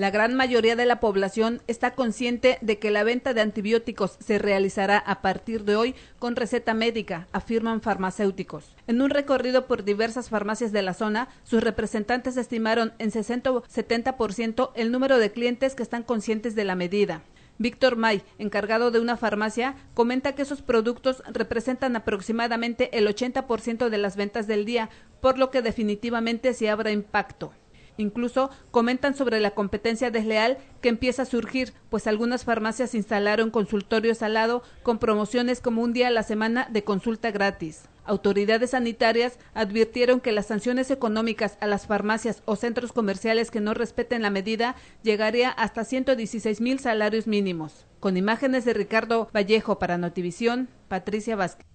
La gran mayoría de la población está consciente de que la venta de antibióticos se realizará a partir de hoy con receta médica, afirman farmacéuticos. En un recorrido por diversas farmacias de la zona, sus representantes estimaron en 60 o 70% el número de clientes que están conscientes de la medida. Víctor May, encargado de una farmacia, comenta que esos productos representan aproximadamente el 80% de las ventas del día, por lo que definitivamente se sí habrá impacto. Incluso comentan sobre la competencia desleal que empieza a surgir, pues algunas farmacias instalaron consultorios al lado con promociones como un día a la semana de consulta gratis. Autoridades sanitarias advirtieron que las sanciones económicas a las farmacias o centros comerciales que no respeten la medida llegaría hasta 116 mil salarios mínimos. Con imágenes de Ricardo Vallejo para Notivisión, Patricia Vázquez.